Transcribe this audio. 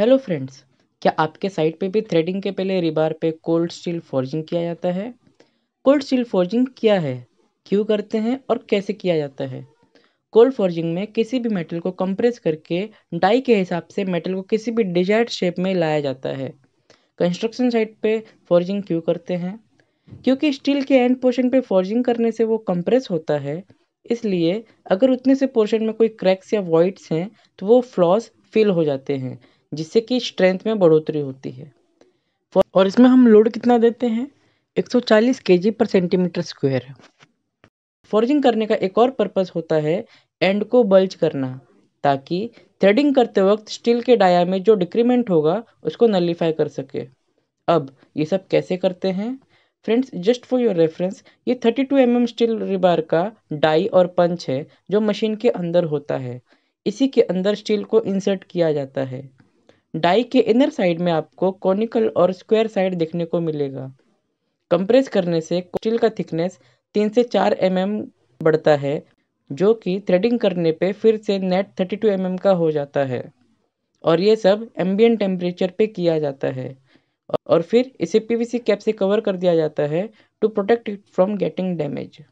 hello friends क्या आपके site पे भी थ्रेडिंग के पहले रिबार पे कोल्ड स्टील फोर्जिंग किया जाता है कोल्ड स्टील फोर्जिंग क्या है क्यों करते हैं और कैसे किया जाता है कोल्ड फोर्जिंग में किसी भी मेटल को कंप्रेस करके डाई के हिसाब से मेटल को किसी भी डिजायर्ड शेप में लाया जाता है कंस्ट्रक्शन साइट पे फोर्जिंग क्यों करते हैं क्योंकि स्टील के एंड पोर्शन पे फोर्जिंग करने से वो कंप्रेस होता है इसलिए अगर उतने से पोर्शन में कोई क्रैक्स या वॉइड्स हैं तो वो फ्लॉज फिल हो जाते हैं जिससे कि स्ट्रेंथ में बढ़ोतरी होती है और इसमें हम लोड कितना देते हैं 140 केजी पर सेंटीमीटर स्क्वायर फॉर्जिंग करने का एक और पर्पस होता है एंड को बल्ज करना ताकि थ्रेडिंग करते वक्त स्टील के डाया में जो डिक्रीमेंट होगा उसको नलीफाई कर सके अब ये सब कैसे करते हैं friends just for your reference ये 32 टू mm स्टील रिबार का डाई और पंच है जो मशीन के अंदर होता है इसी के अंदर स्टील को इंसर्ट किया जाता है डाई के इनर साइड में आपको कॉनिकल और स्क्वायर साइड देखने को मिलेगा कंप्रेस करने से स्टील का थिकनेस तीन से चार एम mm बढ़ता है जो कि थ्रेडिंग करने पे फिर से नेट 32 टू mm का हो जाता है और ये सब एम्बियन टेम्परेचर पे किया जाता है और फिर इसे पीवीसी कैप से कवर कर दिया जाता है to protect it from getting damage